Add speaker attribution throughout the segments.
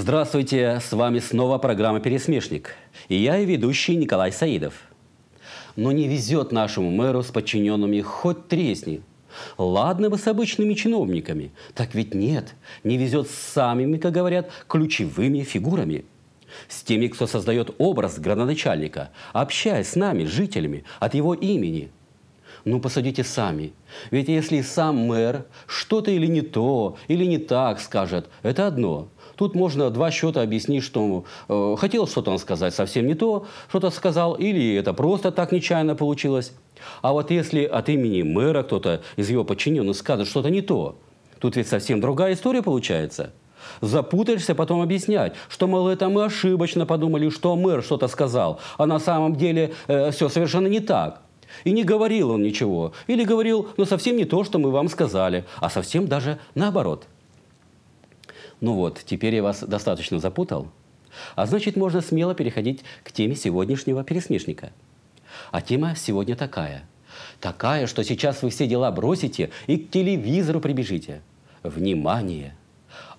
Speaker 1: Здравствуйте, с вами снова программа «Пересмешник». И я и ведущий Николай Саидов. Но не везет нашему мэру с подчиненными хоть тресни. Ладно бы с обычными чиновниками, так ведь нет, не везет с самими, как говорят, ключевыми фигурами. С теми, кто создает образ градоначальника, общаясь с нами, жителями, от его имени – ну, посудите сами. Ведь если сам мэр что-то или не то, или не так скажет, это одно. Тут можно два счета объяснить, что э, хотел что-то он сказать, совсем не то, что-то сказал, или это просто так нечаянно получилось. А вот если от имени мэра кто-то из его подчиненных скажет что-то не то, тут ведь совсем другая история получается. Запутаешься потом объяснять, что, мол, это мы ошибочно подумали, что мэр что-то сказал, а на самом деле э, все совершенно не так. И не говорил он ничего. Или говорил, ну, совсем не то, что мы вам сказали, а совсем даже наоборот – ну вот, теперь я вас достаточно запутал. А значит, можно смело переходить к теме сегодняшнего пересмешника. А тема сегодня такая. Такая, что сейчас вы все дела бросите и к телевизору прибежите. Внимание!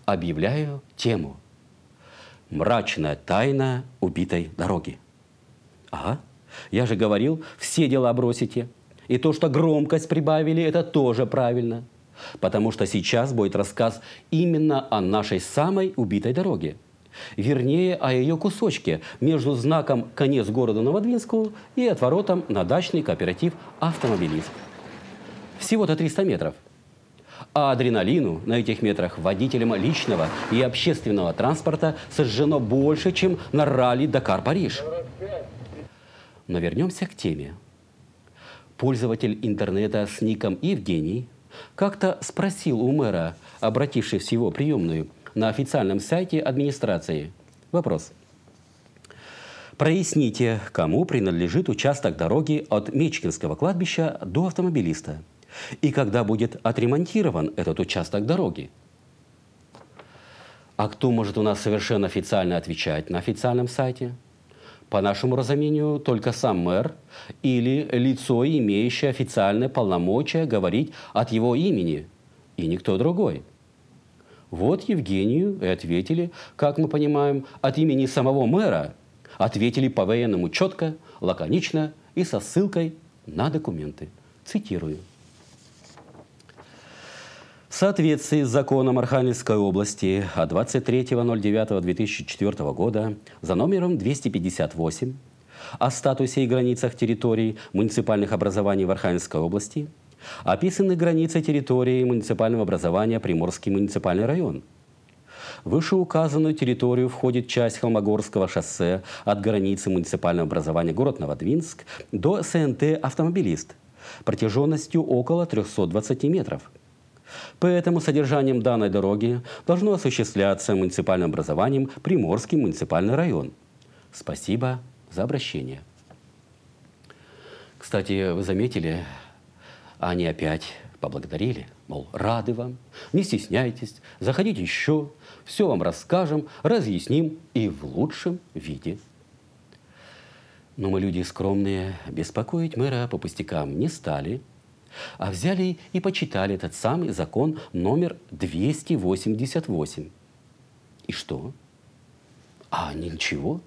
Speaker 1: Объявляю тему. Мрачная тайна убитой дороги. Ага, я же говорил, все дела бросите. И то, что громкость прибавили, это тоже правильно потому что сейчас будет рассказ именно о нашей самой убитой дороге. Вернее, о ее кусочке между знаком «Конец города Новодвинску» и отворотом на дачный кооператив «Автомобилист». Всего-то 300 метров. А адреналину на этих метрах водителям личного и общественного транспорта сожжено больше, чем на ралли «Дакар-Париж». Но вернемся к теме. Пользователь интернета с ником Евгений – как-то спросил у мэра, обратившись в его приемную, на официальном сайте администрации. Вопрос. Проясните, кому принадлежит участок дороги от Мечкинского кладбища до автомобилиста? И когда будет отремонтирован этот участок дороги? А кто может у нас совершенно официально отвечать на официальном сайте? по нашему разумению, только сам мэр или лицо, имеющее официальное полномочия говорить от его имени, и никто другой. Вот Евгению и ответили, как мы понимаем, от имени самого мэра. Ответили по-военному четко, лаконично и со ссылкой на документы. Цитирую соответствии с законом Архангельской области а от 23.09.2004 года за номером 258 о статусе и границах территорий муниципальных образований в Архангельской области описаны границы территории муниципального образования Приморский муниципальный район. В вышеуказанную территорию входит часть Холмогорского шоссе от границы муниципального образования город Новодвинск до СНТ «Автомобилист» протяженностью около 320 метров – Поэтому содержанием данной дороги должно осуществляться муниципальным образованием Приморский муниципальный район. Спасибо за обращение. Кстати, вы заметили, они опять поблагодарили, мол, рады вам, не стесняйтесь, заходите еще, все вам расскажем, разъясним и в лучшем виде. Но мы люди скромные, беспокоить мэра по пустякам не стали – а взяли и почитали этот самый закон номер 288. И что? А ничего.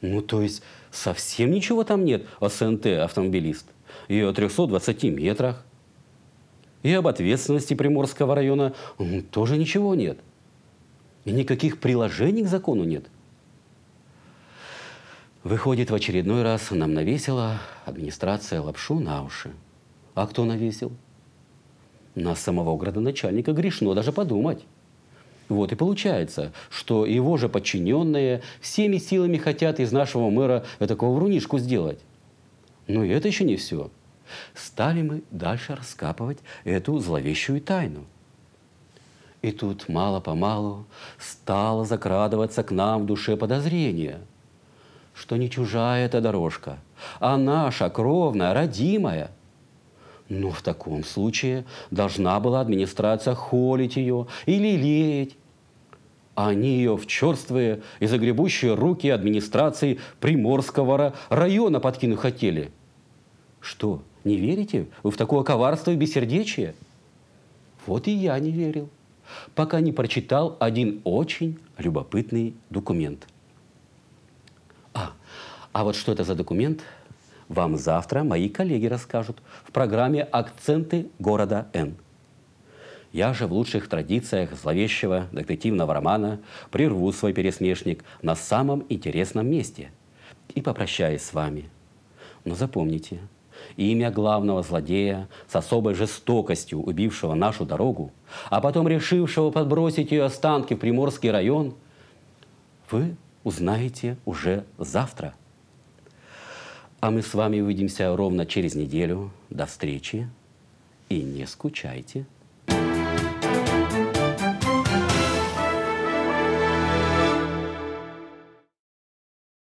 Speaker 1: Ну, то есть совсем ничего там нет о СНТ автомобилист и о 320 метрах. И об ответственности Приморского района ну, тоже ничего нет. И никаких приложений к закону нет. Выходит, в очередной раз нам навесила администрация лапшу на уши. А кто навесил? На самого градоначальника грешно даже подумать. Вот и получается, что его же подчиненные всеми силами хотят из нашего мэра такого врунишку сделать. Но и это еще не все. Стали мы дальше раскапывать эту зловещую тайну. И тут мало-помалу стало закрадываться к нам в душе подозрение, что не чужая эта дорожка, а наша, кровная, родимая – но в таком случае должна была администрация холить ее или лелеять. А они ее в черствые и загребущие руки администрации Приморского района подкинуть хотели. Что, не верите вы в такое коварство и бессердечие? Вот и я не верил, пока не прочитал один очень любопытный документ. А, а вот что это за документ – вам завтра мои коллеги расскажут в программе «Акценты города Н». Я же в лучших традициях зловещего детективного романа прерву свой пересмешник на самом интересном месте и попрощаюсь с вами. Но запомните, имя главного злодея с особой жестокостью убившего нашу дорогу, а потом решившего подбросить ее останки в Приморский район, вы узнаете уже завтра – а мы с вами увидимся ровно через неделю. До встречи и не скучайте.